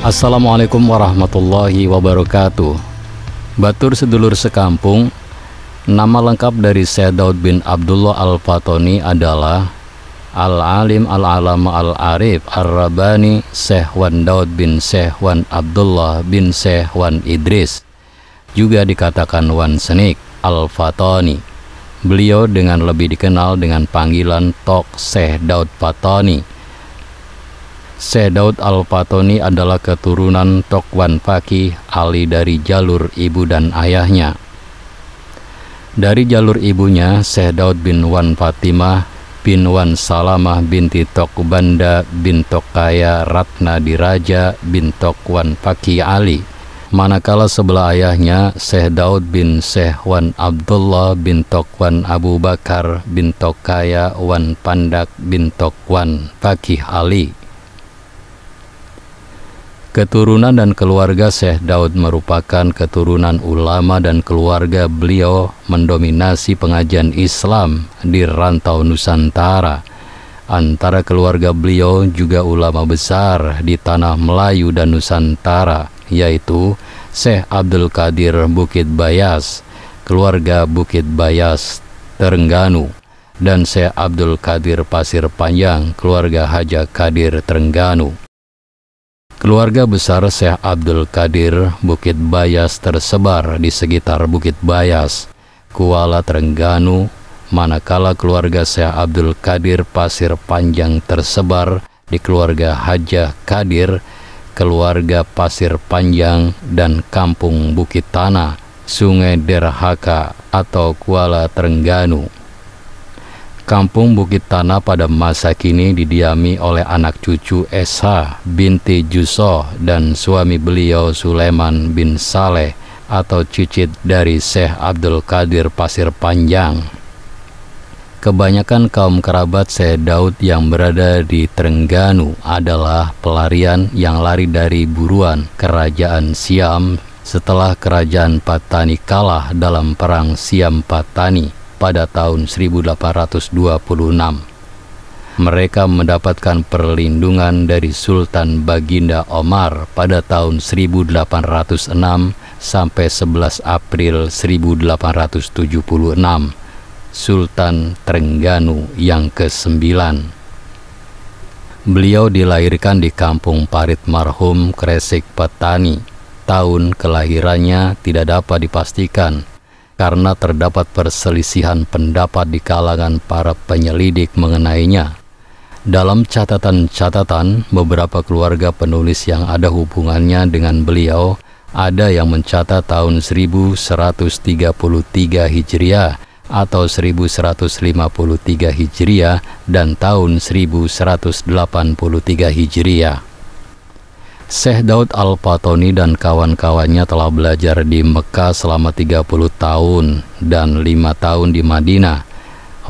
Assalamualaikum warahmatullahi wabarakatuh Batur sedulur sekampung Nama lengkap dari Syed Daud bin Abdullah Al-Fatoni adalah Al-Alim Al-Alama Al-Arif Ar-Rabani Sehwan Daud bin Sehwan Abdullah bin Sehwan Idris Juga dikatakan Wan Senik Al-Fatoni Beliau dengan lebih dikenal dengan panggilan Tok Syed Daud Fatoni Syekh Daud Al-Fatoni adalah keturunan Tokwan Fakih Ali dari jalur ibu dan ayahnya. Dari jalur ibunya, Syekh Daud bin Wan Fatimah bin Wan Salamah binti Tokbanda bin Tokaya Ratna Diraja bin Tokwan Fakih Ali. Manakala sebelah ayahnya, Syekh Daud bin Syekh Wan Abdullah bin Tokwan Abu Bakar bin Tokaya Wan Pandak bin Tokwan Fakih Ali Keturunan dan keluarga Syekh Daud merupakan keturunan ulama dan keluarga beliau mendominasi pengajian Islam di rantau Nusantara. Antara keluarga beliau juga ulama besar di tanah Melayu dan Nusantara, yaitu Syekh Abdul Qadir Bukit Bayas, keluarga Bukit Bayas Terengganu, dan Syekh Abdul Qadir Pasir Panjang, keluarga Haja Kadir Terengganu. Keluarga besar Syekh Abdul Qadir Bukit Bayas tersebar di sekitar Bukit Bayas, Kuala Terengganu, manakala keluarga Syekh Abdul Qadir Pasir Panjang tersebar di keluarga Hajah Qadir, keluarga Pasir Panjang, dan kampung Bukit Tanah, Sungai Derhaka atau Kuala Terengganu. Kampung Bukit Tanah pada masa kini didiami oleh anak cucu Esa binti Juso dan suami beliau Sulaiman bin Saleh atau cicit dari Syekh Abdul Qadir Pasir Panjang. Kebanyakan kaum kerabat Syekh Daud yang berada di Terengganu adalah pelarian yang lari dari buruan kerajaan Siam setelah kerajaan Patani kalah dalam perang Siam Patani pada tahun 1826. Mereka mendapatkan perlindungan dari Sultan Baginda Omar pada tahun 1806 sampai 11 April 1876, Sultan Trengganu yang ke-9. Beliau dilahirkan di kampung Parit Marhum Kresik Petani. Tahun kelahirannya tidak dapat dipastikan, karena terdapat perselisihan pendapat di kalangan para penyelidik mengenainya. Dalam catatan-catatan, beberapa keluarga penulis yang ada hubungannya dengan beliau ada yang mencatat tahun 1133 Hijriah atau 1153 Hijriah dan tahun 1183 Hijriah. Syekh Daud Al-Fatoni dan kawan-kawannya telah belajar di Mekah selama 30 tahun dan 5 tahun di Madinah.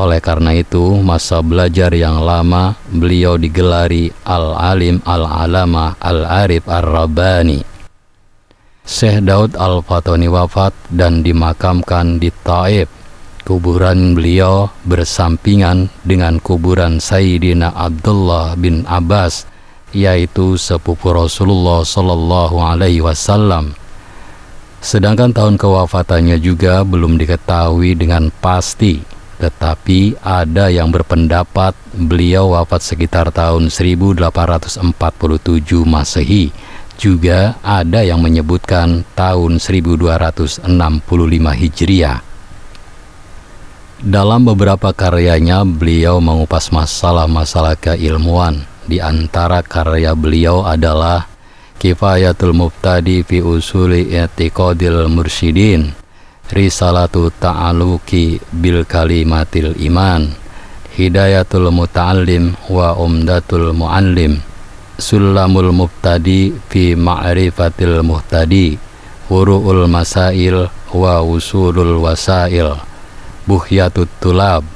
Oleh karena itu, masa belajar yang lama beliau digelari Al-Alim al Alama Al-Arif Ar-Rabbani. Syekh Daud Al-Fatoni wafat dan dimakamkan di Taib. Kuburan beliau bersampingan dengan kuburan Sayyidina Abdullah bin Abbas yaitu sepupu Rasulullah Shallallahu Alaihi Wasallam. Sedangkan tahun kewafatannya juga belum diketahui dengan pasti, tetapi ada yang berpendapat beliau wafat sekitar tahun 1847 Masehi. Juga ada yang menyebutkan tahun 1265 Hijriah. Dalam beberapa karyanya, beliau mengupas masalah-masalah keilmuan, di antara karya beliau adalah Kifayatul Mubtadi fi Usuli Etikodil Mursidin Risalatu Ta'aluki bil Kalimatil Iman Hidayatul Muta'allim wa Umdatul Mu'allim Sulamul Mubtadi fi Ma'rifatil Muhtadi Wuru'ul Masail wa Usulul Wasail Buhyatul Tulab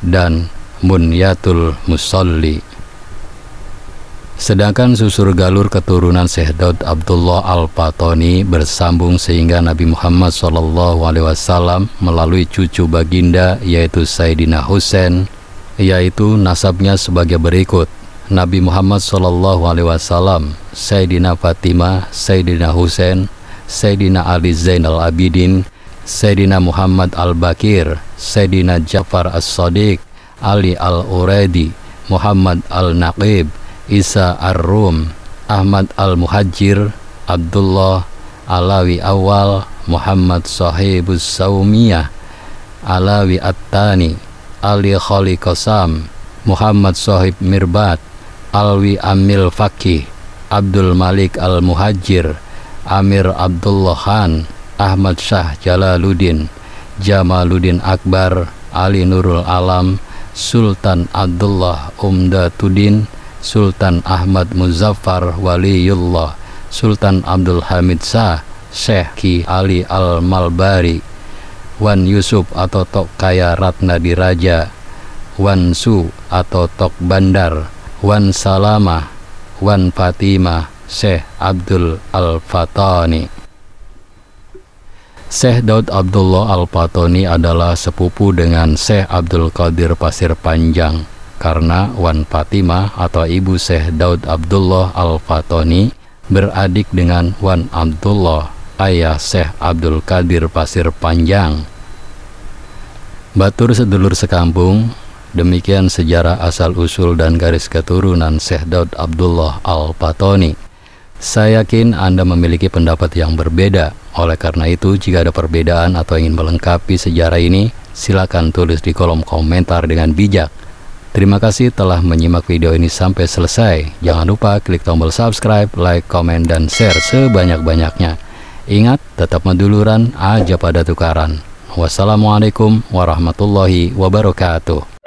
dan Munyatul Musalli Sedangkan susur galur keturunan Syekh Daud Abdullah al Patoni bersambung sehingga Nabi Muhammad SAW melalui cucu baginda yaitu Sayyidina Husain yaitu nasabnya sebagai berikut Nabi Muhammad SAW, Sayyidina Fatimah, Sayyidina Husain, Sayyidina Ali Zainal Abidin, Sayyidina Muhammad Al-Bakir, Sayyidina Ja'far As-Sadiq, Ali Al-Uredi, Muhammad Al-Naqib, Isa Ar-Rum, Ahmad Al-Muhajir, Abdullah Alawi Awal, Muhammad Sahibus Saumiyah, Alawi At-Tani, Ali Khali Qasam, Muhammad Sahib Mirbat, Alwi Amil Fakih, Abdul Malik Al-Muhajir, Amir Abdullah Khan, Ahmad Shah Jalaluddin, Jamaluddin Akbar, Ali Nurul Alam, Sultan Abdullah Umdatuddin, Sultan Ahmad Muzaffar Waliyullah, Sultan Abdul Hamid Shah, Syekh Ki Ali Al-Malbari, Wan Yusuf atau Tok Kaya Ratna Diraja, Wan Su atau Tok Bandar, Wan Salamah, Wan Fatimah, Syekh Abdul Al-Fatani. Syekh Daud Abdullah Al-Fatoni adalah sepupu dengan Syekh Abdul Qadir Pasir Panjang karena Wan Fatimah atau ibu Syekh Daud Abdullah Al-Fatoni beradik dengan Wan Abdullah, ayah Syekh Abdul Qadir Pasir Panjang. Batur sedulur sekampung, demikian sejarah asal-usul dan garis keturunan Syekh Daud Abdullah Al-Fatoni. Saya yakin Anda memiliki pendapat yang berbeda. Oleh karena itu, jika ada perbedaan atau ingin melengkapi sejarah ini, silakan tulis di kolom komentar dengan bijak. Terima kasih telah menyimak video ini sampai selesai. Jangan lupa klik tombol subscribe, like, komen, dan share sebanyak-banyaknya. Ingat, tetap menduluran aja pada tukaran. Wassalamualaikum warahmatullahi wabarakatuh.